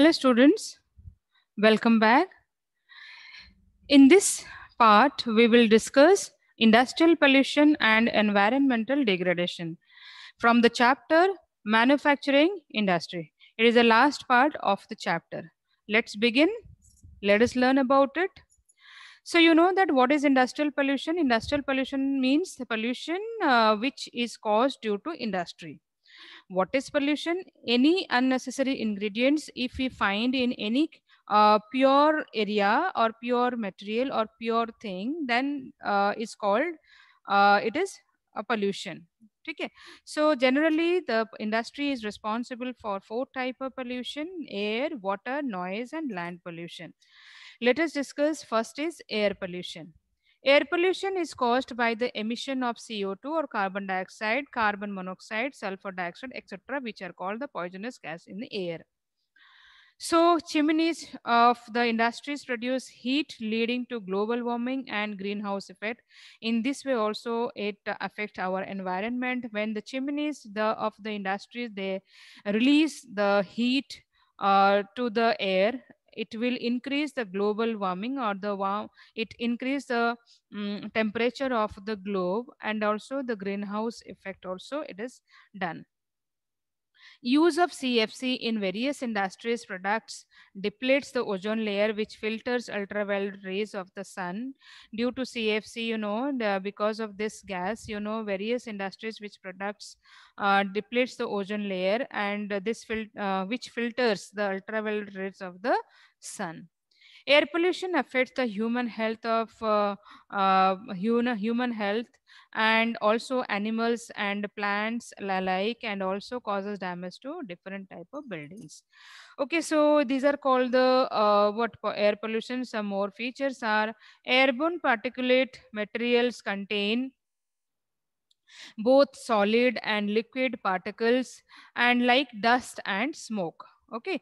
Hello students, welcome back. In this part, we will discuss industrial pollution and environmental degradation from the chapter manufacturing industry. It is the last part of the chapter. Let's begin. Let us learn about it. So you know that what is industrial pollution? Industrial pollution means the pollution uh, which is caused due to industry what is pollution any unnecessary ingredients if we find in any uh, pure area or pure material or pure thing then it uh, is called uh, it is a pollution okay so generally the industry is responsible for four type of pollution air water noise and land pollution let us discuss first is air pollution Air pollution is caused by the emission of CO2 or carbon dioxide, carbon monoxide, sulfur dioxide, etc., which are called the poisonous gas in the air. So chimneys of the industries produce heat leading to global warming and greenhouse effect. In this way also it affects our environment. When the chimneys the, of the industries, they release the heat uh, to the air it will increase the global warming or the warm, it increase the um, temperature of the globe and also the greenhouse effect also it is done. Use of CFC in various industries products depletes the ozone layer, which filters ultraviolet rays of the sun. Due to CFC, you know, the, because of this gas, you know, various industries which products uh, depletes the ozone layer and this fil uh, which filters the ultraviolet rays of the sun air pollution affects the human health of uh, uh, human, human health and also animals and plants alike and also causes damage to different type of buildings okay so these are called the uh, what air pollution some more features are airborne particulate materials contain both solid and liquid particles and like dust and smoke okay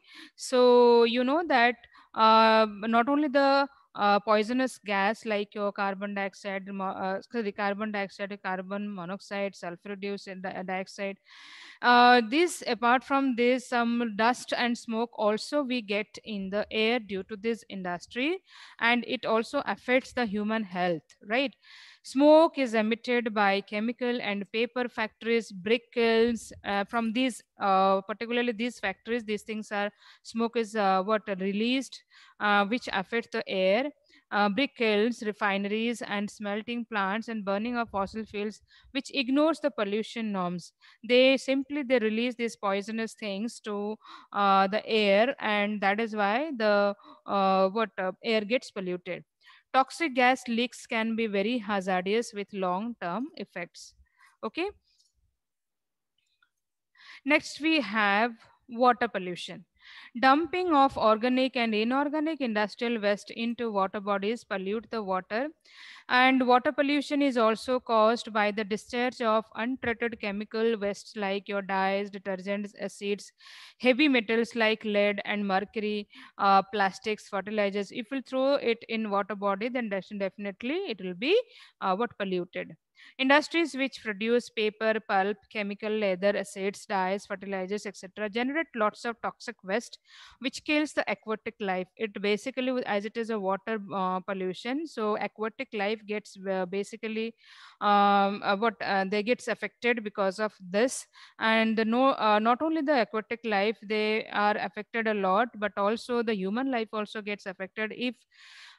so you know that um, not only the uh, poisonous gas like your carbon dioxide, uh, sorry, carbon dioxide, carbon monoxide, sulfur dioxide. Uh, this, apart from this, some dust and smoke also we get in the air due to this industry, and it also affects the human health, right? Smoke is emitted by chemical and paper factories, brick kilns. Uh, from these, uh, particularly these factories, these things are, smoke is uh, what released, uh, which affect the air. Uh, brick kilns, refineries, and smelting plants and burning of fossil fuels, which ignores the pollution norms. They simply, they release these poisonous things to uh, the air and that is why the what air gets polluted toxic gas leaks can be very hazardous with long-term effects. Okay. Next, we have water pollution. Dumping of organic and inorganic industrial waste into water bodies pollute the water and water pollution is also caused by the discharge of untreated chemical wastes like your dyes, detergents, acids, heavy metals like lead and mercury, uh, plastics, fertilizers. If we throw it in water body, then definitely it will be uh, what polluted. Industries which produce paper, pulp, chemical, leather, acids, dyes, fertilizers, etc. generate lots of toxic waste, which kills the aquatic life. It basically, as it is a water uh, pollution, so aquatic life life gets uh, basically um, uh, what uh, they gets affected because of this and the no not only the aquatic life they are affected a lot but also the human life also gets affected if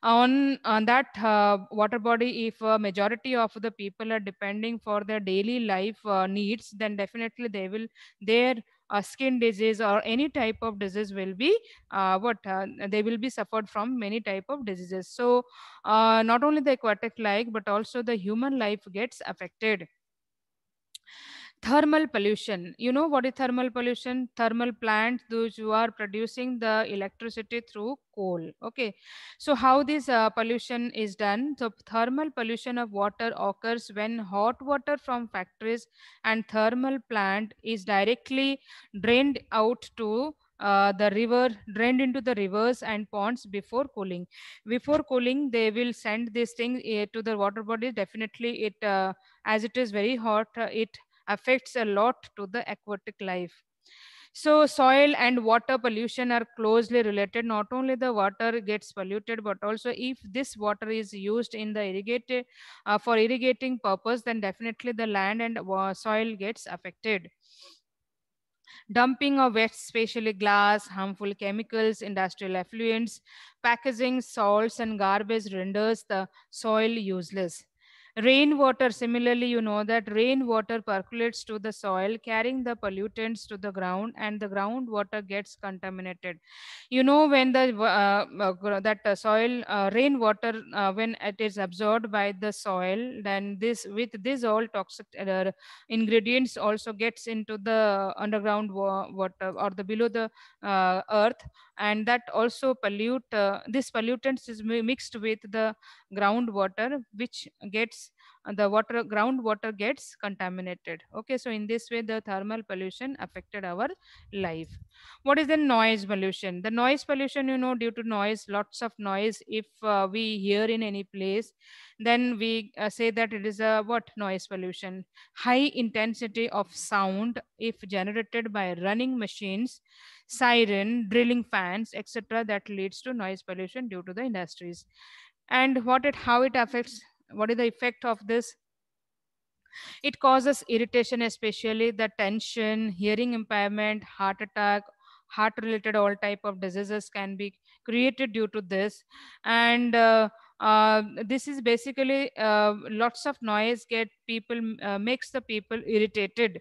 on, on that uh, water body if a majority of the people are depending for their daily life uh, needs then definitely they will their uh, skin disease or any type of disease will be uh, what uh, they will be suffered from many type of diseases so uh, not only the aquatic life but also the human life gets affected thermal pollution. You know what is thermal pollution? Thermal plants, those who are producing the electricity through coal. Okay. So how this uh, pollution is done? So thermal pollution of water occurs when hot water from factories and thermal plant is directly drained out to uh, the river drained into the rivers and ponds before cooling before cooling they will send this thing uh, to the water body definitely it uh, as it is very hot uh, it affects a lot to the aquatic life. So soil and water pollution are closely related. Not only the water gets polluted, but also if this water is used in the irrigate uh, for irrigating purpose, then definitely the land and soil gets affected. Dumping of waste, especially glass, harmful chemicals, industrial effluents, packaging, salts, and garbage renders the soil useless. Rainwater, similarly, you know that rainwater percolates to the soil, carrying the pollutants to the ground and the groundwater gets contaminated. You know, when the uh, uh that uh, soil, uh, rainwater, uh, when it is absorbed by the soil, then this with this all toxic uh, ingredients also gets into the underground water or the below the earth and that also pollute, uh, this pollutants is mixed with the groundwater, which gets uh, the water groundwater gets contaminated okay so in this way the thermal pollution affected our life what is the noise pollution the noise pollution you know due to noise lots of noise if uh, we hear in any place then we uh, say that it is a what noise pollution high intensity of sound if generated by running machines siren, drilling fans, etc. that leads to noise pollution due to the industries. And what it, how it affects, what is the effect of this? It causes irritation, especially the tension, hearing impairment, heart attack, heart related all type of diseases can be created due to this. And uh, uh, this is basically uh, lots of noise get people, uh, makes the people irritated.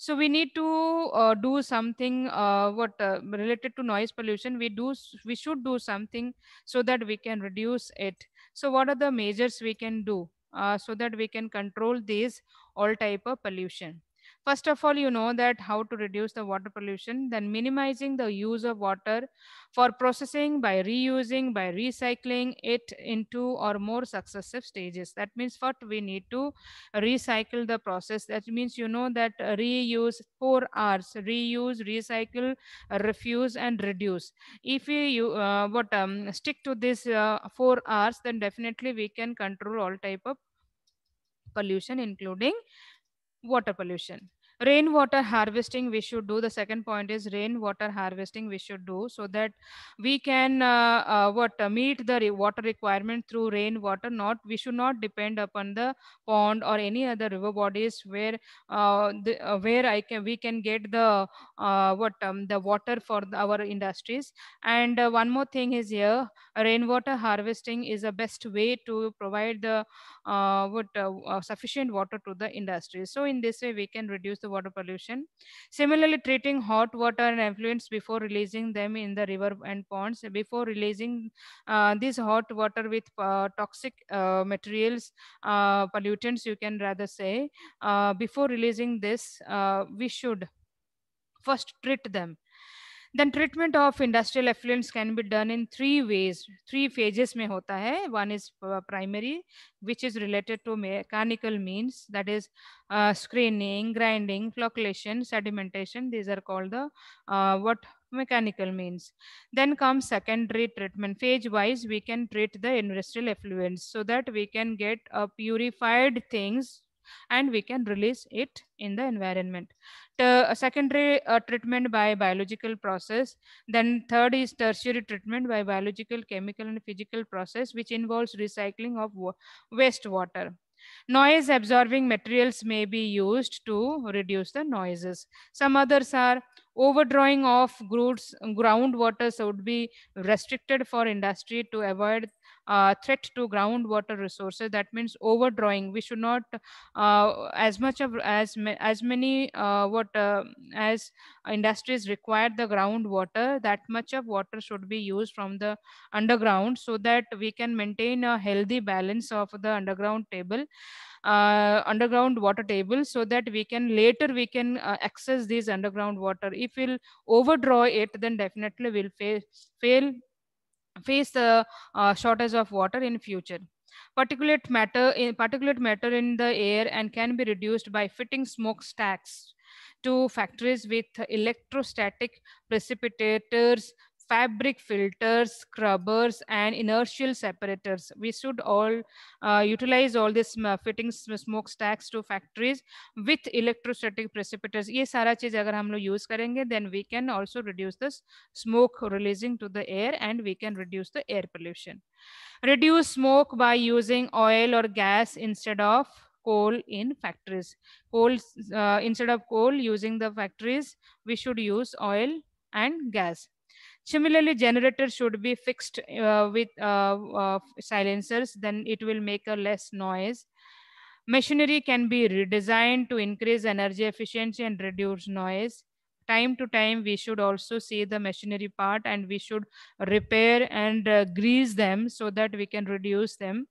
So we need to uh, do something uh, what uh, related to noise pollution. We do we should do something so that we can reduce it. So what are the measures we can do uh, so that we can control these all type of pollution? First of all, you know that how to reduce the water pollution, then minimizing the use of water for processing by reusing, by recycling it into or more successive stages. That means what we need to recycle the process. That means you know that reuse four R's, reuse, recycle, refuse and reduce. If you, uh, what, um, stick to this uh, four R's, then definitely we can control all type of pollution including water pollution rainwater harvesting we should do the second point is rainwater harvesting we should do so that we can uh, uh, what uh, meet the re water requirement through rainwater not we should not depend upon the pond or any other river bodies where uh, the, uh, where i can we can get the uh, what um, the water for the, our industries and one more thing is here rainwater harvesting is a best way to provide the what sufficient water to the industry so in this way we can reduce the water pollution. Similarly, treating hot water and effluents before releasing them in the river and ponds, before releasing uh, this hot water with uh, toxic uh, materials, uh, pollutants, you can rather say, uh, before releasing this, uh, we should first treat them then treatment of industrial effluents can be done in three ways three phases mein hota hai one is uh, primary which is related to mechanical means that is uh, screening grinding flocculation sedimentation these are called the uh, what mechanical means then comes secondary treatment phase wise we can treat the industrial effluents so that we can get a uh, purified things and we can release it in the environment. A secondary uh, treatment by biological process. Then third is tertiary treatment by biological, chemical, and physical process, which involves recycling of wastewater. Noise absorbing materials may be used to reduce the noises. Some others are Overdrawing of groves, groundwater would be restricted for industry to avoid uh, threat to groundwater resources. That means overdrawing. We should not uh, as much of as as many uh, what um, as industries require the groundwater. That much of water should be used from the underground so that we can maintain a healthy balance of the underground table uh, underground water table so that we can later we can uh, access these underground water. If we'll overdraw it, then definitely we'll fa fail face the uh, shortage of water in future. Particulate matter, in, particulate matter in the air and can be reduced by fitting smoke stacks to factories with electrostatic precipitators fabric filters, scrubbers, and inertial separators. We should all uh, utilize all these uh, fittings, smokestacks to factories with electrostatic precipitators. ये सारा चीज अगर हम use करेंगे, then we can also reduce the smoke releasing to the air and we can reduce the air pollution. Reduce smoke by using oil or gas instead of coal in factories. Coal, uh, instead of coal using the factories, we should use oil and gas. Similarly, generator should be fixed uh, with uh, uh, silencers, then it will make a less noise. Machinery can be redesigned to increase energy efficiency and reduce noise. Time to time, we should also see the machinery part and we should repair and uh, grease them so that we can reduce them,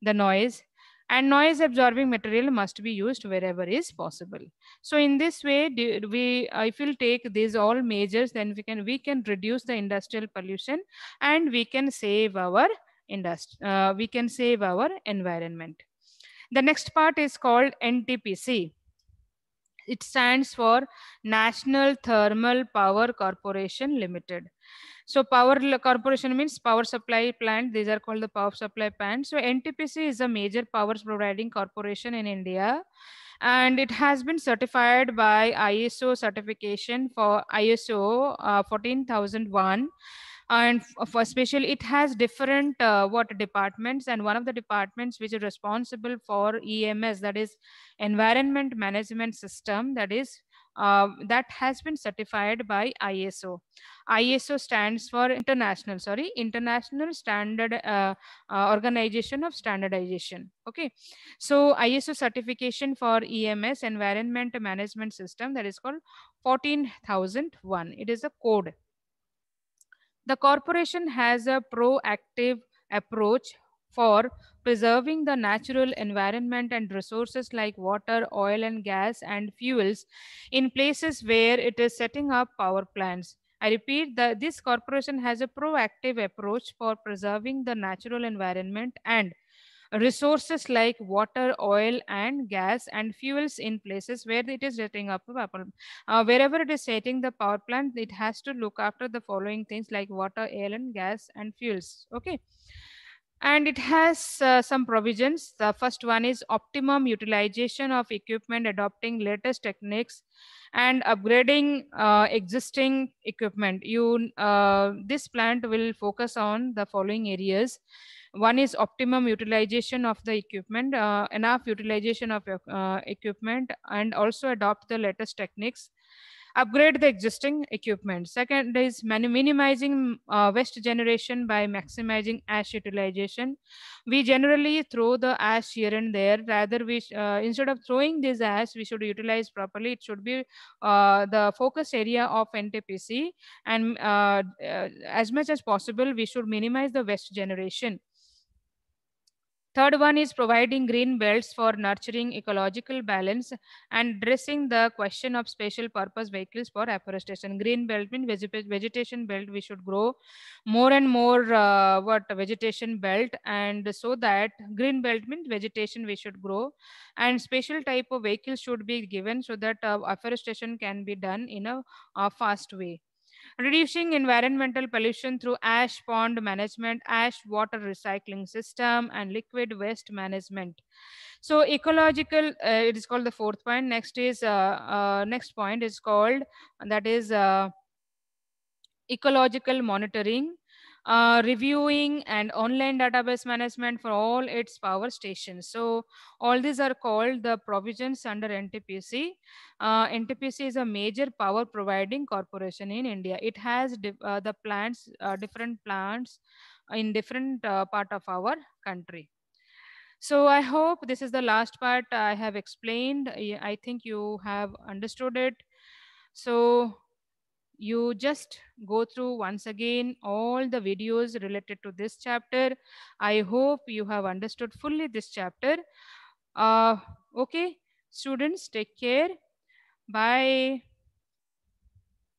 the noise and noise absorbing material must be used wherever is possible so in this way we uh, if we'll take these all measures then we can we can reduce the industrial pollution and we can save our industry uh, we can save our environment the next part is called ntpc it stands for National Thermal Power Corporation Limited. So power corporation means power supply plant. These are called the power supply plants. So NTPC is a major power providing corporation in India. And it has been certified by ISO certification for ISO uh, 14001 and uh, for it has different uh, what departments and one of the departments which is responsible for ems that is environment management system that is uh, that has been certified by ISO. ISO stands for international, sorry, International Standard uh, uh, Organization of Standardization. Okay, so ISO certification for EMS Environment Management System that is called 14001. It is a code. The corporation has a proactive approach for preserving the natural environment and resources like water, oil and gas and fuels in places where it is setting up power plants. I repeat that this corporation has a proactive approach for preserving the natural environment and resources like water, oil, and gas and fuels in places where it is setting up a power uh, wherever it is setting the power plant, it has to look after the following things like water, air, and gas and fuels. Okay and it has uh, some provisions. The first one is optimum utilization of equipment, adopting latest techniques and upgrading uh, existing equipment. You, uh, this plant will focus on the following areas. One is optimum utilization of the equipment, uh, enough utilization of uh, equipment, and also adopt the latest techniques. Upgrade the existing equipment. Second is minimizing uh, waste generation by maximizing ash utilization. We generally throw the ash here and there. Rather, we uh, instead of throwing this ash, we should utilize properly. It should be uh, the focus area of NTPC, and uh, as much as possible, we should minimize the waste generation. Third one is providing green belts for nurturing ecological balance and addressing the question of special purpose vehicles for afforestation. Green belt means vegetation belt. We should grow more and more uh, what vegetation belt and so that green belt means vegetation we should grow and special type of vehicles should be given so that uh, afforestation can be done in a, a fast way reducing environmental pollution through ash pond management, ash water recycling system, and liquid waste management. So ecological, uh, it is called the fourth point. Next is, uh, uh, next point is called, that is uh, ecological monitoring uh, reviewing and online database management for all its power stations. So all these are called the provisions under NTPC. Uh, NTPC is a major power providing corporation in India. It has uh, the plants, uh, different plants in different uh, part of our country. So I hope this is the last part I have explained. I think you have understood it. So you just go through once again all the videos related to this chapter. I hope you have understood fully this chapter. Uh, okay, students, take care. Bye.